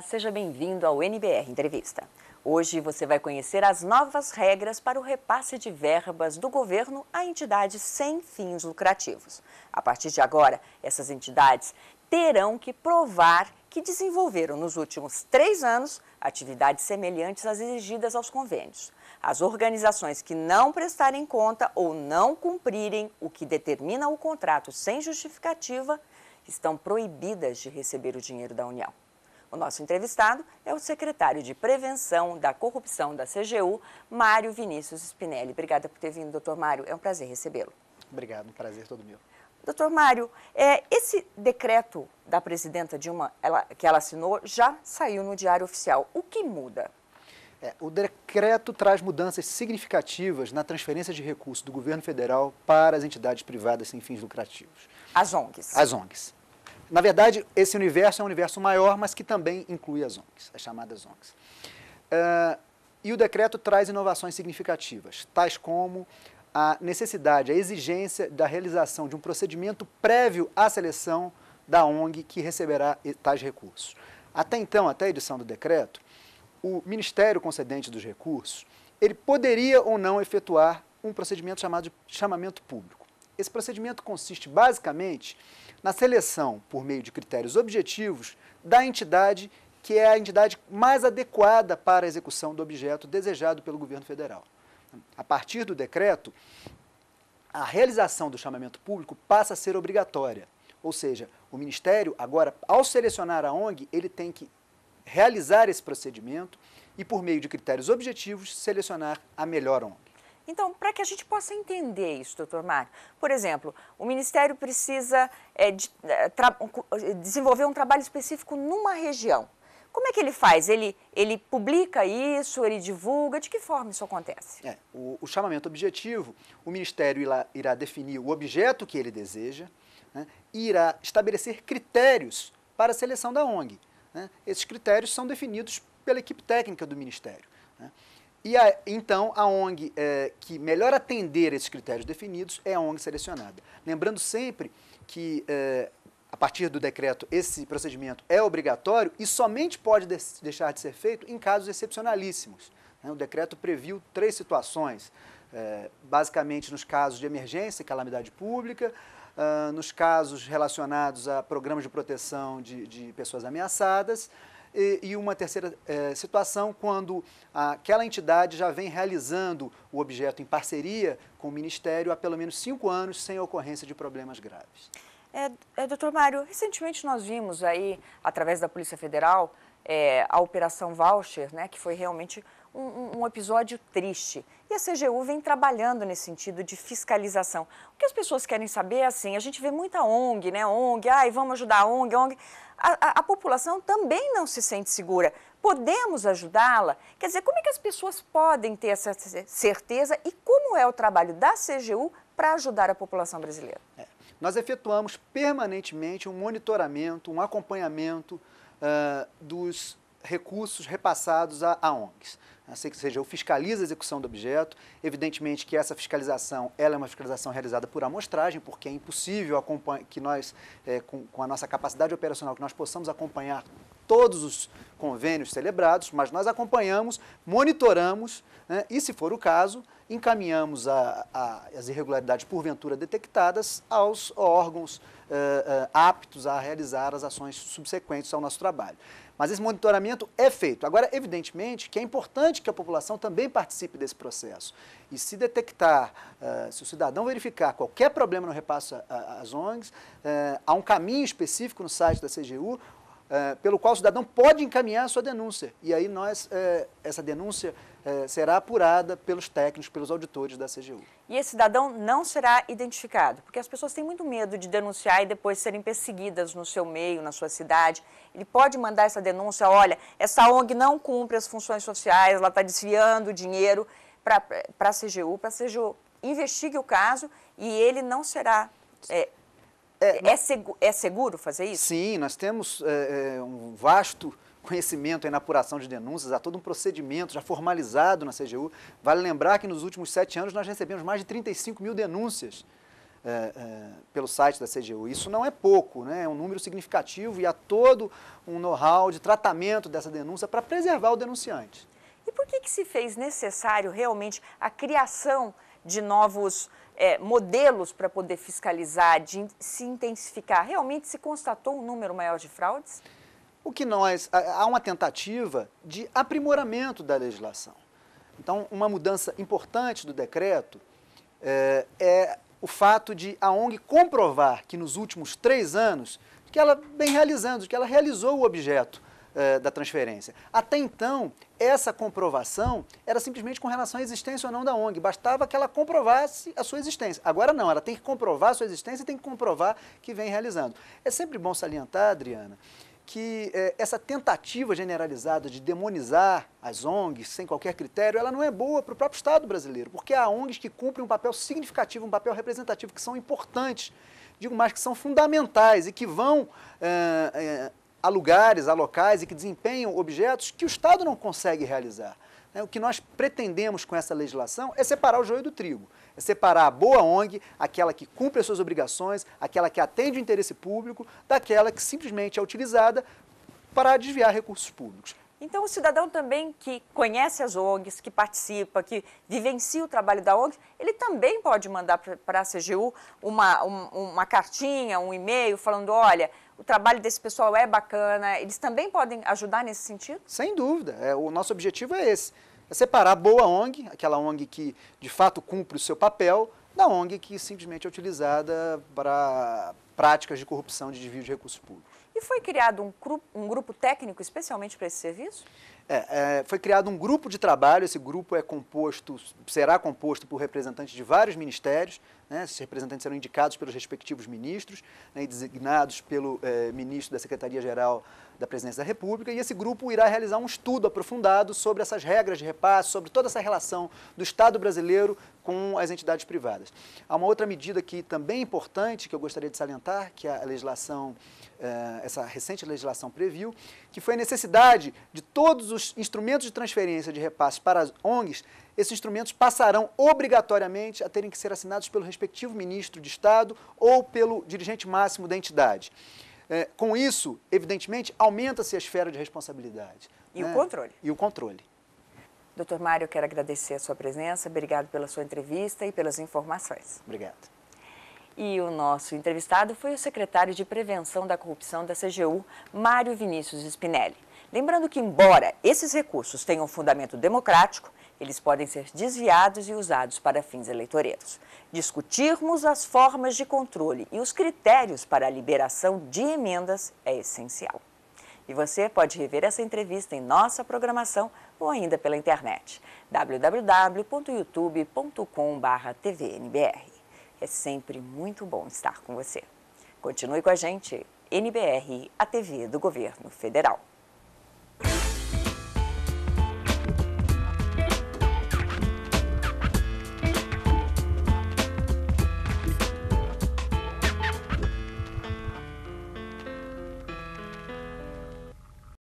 seja bem-vindo ao NBR Entrevista. Hoje você vai conhecer as novas regras para o repasse de verbas do governo a entidades sem fins lucrativos. A partir de agora, essas entidades terão que provar que desenvolveram nos últimos três anos atividades semelhantes às exigidas aos convênios. As organizações que não prestarem conta ou não cumprirem o que determina o contrato sem justificativa estão proibidas de receber o dinheiro da União. O nosso entrevistado é o secretário de Prevenção da Corrupção da CGU, Mário Vinícius Spinelli. Obrigada por ter vindo, doutor Mário. É um prazer recebê-lo. Obrigado, um prazer todo meu. Doutor Mário, é, esse decreto da presidenta Dilma, ela, que ela assinou, já saiu no Diário Oficial. O que muda? É, o decreto traz mudanças significativas na transferência de recursos do governo federal para as entidades privadas sem fins lucrativos. As ONGs. As ONGs. Na verdade, esse universo é um universo maior, mas que também inclui as ONGs, as chamadas ONGs. Uh, e o decreto traz inovações significativas, tais como a necessidade, a exigência da realização de um procedimento prévio à seleção da ONG que receberá tais recursos. Até então, até a edição do decreto, o Ministério concedente dos recursos, ele poderia ou não efetuar um procedimento chamado de chamamento público. Esse procedimento consiste basicamente na seleção, por meio de critérios objetivos, da entidade que é a entidade mais adequada para a execução do objeto desejado pelo governo federal. A partir do decreto, a realização do chamamento público passa a ser obrigatória. Ou seja, o Ministério, agora, ao selecionar a ONG, ele tem que realizar esse procedimento e, por meio de critérios objetivos, selecionar a melhor ONG. Então, para que a gente possa entender isso, doutor Mário, por exemplo, o Ministério precisa é, de, é, é, desenvolver um trabalho específico numa região. Como é que ele faz? Ele, ele publica isso, ele divulga? De que forma isso acontece? É, o, o, chamamento objetivo, o Ministério irá, irá, definir o objeto que ele deseja, né, irá estabelecer critérios para a seleção da ONG. Né. Esses critérios são definidos pela equipe técnica do Ministério. Né. E a, então, a ONG é, que melhor atender esses critérios definidos é a ONG selecionada. Lembrando sempre que, é, a partir do decreto, esse procedimento é obrigatório e somente pode de deixar de ser feito em casos excepcionalíssimos. Né? O decreto previu três situações, é, basicamente nos casos de emergência e calamidade pública, ah, nos casos relacionados a programas de proteção de, de pessoas ameaçadas, e, e uma terceira é, situação, quando aquela entidade já vem realizando o objeto em parceria com o Ministério há pelo menos cinco anos, sem ocorrência de problemas graves. É, é, doutor Mário, recentemente nós vimos aí, através da Polícia Federal, é, a Operação Voucher, né, que foi realmente um, um, episódio triste. E a CGU vem trabalhando nesse sentido de fiscalização. O que as pessoas querem saber é assim, a gente vê muita ONG, né? ONG, ai, vamos ajudar a ONG, ONG. A, a, a população também não se sente segura. Podemos ajudá-la? Quer dizer, como é que as pessoas podem ter essa certeza e como é o trabalho da CGU para ajudar a população brasileira? É. Nós efetuamos permanentemente um monitoramento, um acompanhamento uh, dos recursos repassados a, a ONGs. Assim, ou seja, eu fiscalizo a execução do objeto, evidentemente que essa fiscalização ela é uma fiscalização realizada por amostragem, porque é impossível que nós, é, com, com a nossa capacidade operacional, que nós possamos acompanhar todos os convênios celebrados, mas nós acompanhamos, monitoramos né, e, se for o caso, encaminhamos a, a, as irregularidades porventura detectadas aos órgãos uh, aptos a realizar as ações subsequentes ao nosso trabalho. Mas esse monitoramento é feito. Agora, evidentemente que é importante que a população também participe desse processo. E se detectar, eh, se o cidadão verificar qualquer problema no repasso às ONGs, há um caminho específico no site da CGU pelo qual o cidadão pode encaminhar a sua denúncia. E aí nós, essa denúncia é, será apurada pelos técnicos, pelos auditores da CGU. E esse cidadão não será identificado, porque as pessoas têm muito medo de denunciar e depois serem perseguidas no seu meio, na sua cidade. Ele pode mandar essa denúncia, olha, essa ONG não cumpre as funções sociais, ela está desviando dinheiro para a CGU, para a CGU investigue o caso e ele não será é, é, é, é seguro fazer isso? Sim, nós temos é, é um vasto conhecimento aí na apuração de denúncias, há todo um procedimento já formalizado na CGU. Vale lembrar que nos últimos sete anos nós recebemos mais de 35 mil denúncias é, é, pelo site da CGU. Isso não é pouco, né? é um número significativo e há todo um know-how de tratamento dessa denúncia para preservar o denunciante. E por que, que se fez necessário realmente a criação de novos é, modelos para poder fiscalizar, de se intensificar? Realmente se constatou um número maior de fraudes? O que nós. Há uma tentativa de aprimoramento da legislação. Então, uma mudança importante do decreto é, é o fato de a ONG comprovar que nos últimos três anos, que ela vem realizando, que ela realizou o objeto é, da transferência. Até então, essa comprovação era simplesmente com relação à existência ou não da ONG, bastava que ela comprovasse a sua existência. Agora não, ela tem que comprovar a sua existência e tem que comprovar que vem realizando. É sempre bom salientar, Adriana, que é, essa tentativa generalizada de demonizar as ONGs sem qualquer critério, ela não é boa para o próprio Estado brasileiro, porque há ONGs que cumprem um papel significativo, um papel representativo, que são importantes, digo mais, que são fundamentais e que vão é, é a lugares, a locais e que desempenham objetos que o Estado não consegue realizar. Né, o que nós pretendemos com essa legislação é separar o joio do trigo, é separar a boa ONG, aquela que cumpre as suas obrigações, aquela que atende o interesse público, daquela que simplesmente é utilizada para desviar recursos públicos. Então, o cidadão também que conhece as ONGs, que participa, que vivencia o trabalho da ONG, ele também pode mandar para a CGU uma, um, uma cartinha, um e-mail, falando: olha, o trabalho desse pessoal é bacana, eles também podem ajudar nesse sentido? Sem dúvida. É, o nosso objetivo é esse: é separar a boa ONG, aquela ONG que de fato cumpre o seu papel, da ONG que simplesmente é utilizada para práticas de corrupção, de desvio de recursos públicos. E foi criado um, grupo, um grupo técnico especialmente para esse serviço? É, é, foi criado um grupo de trabalho, esse grupo é composto, será composto por representantes de vários ministérios, né? esses representantes serão indicados pelos respectivos ministros né? e designados pelo é, ministro da Secretaria-Geral da Presidência da República, e esse grupo irá realizar um estudo aprofundado sobre essas regras de repasse, sobre toda essa relação do Estado brasileiro com as entidades privadas. Há uma outra medida que também é importante, que eu gostaria de salientar, que é a legislação, eh, essa recente legislação previu, que foi a necessidade de todos os instrumentos de transferência de repasses para as ONGs, esses instrumentos passarão obrigatoriamente a terem que ser assinados pelo respectivo ministro de Estado ou pelo dirigente máximo da entidade. Eh, com isso, evidentemente, aumenta-se a esfera de responsabilidade. E né? o controle. E o controle. Doutor Mário, eu quero agradecer a sua presença, obrigado pela sua entrevista e pelas informações. Obrigado. E o nosso entrevistado foi o secretário de Prevenção da Corrupção da CGU, Mário Vinícius Spinelli. Lembrando que, embora esses recursos tenham fundamento democrático, eles podem ser desviados e usados para fins eleitoreiros. Discutirmos as formas de controle e os critérios para a liberação de emendas é essencial. E você pode rever essa entrevista em nossa programação ou ainda pela internet www.youtube.com/tvnbr. É sempre muito bom estar com você. Continue com a gente. NBR, a TV do Governo Federal.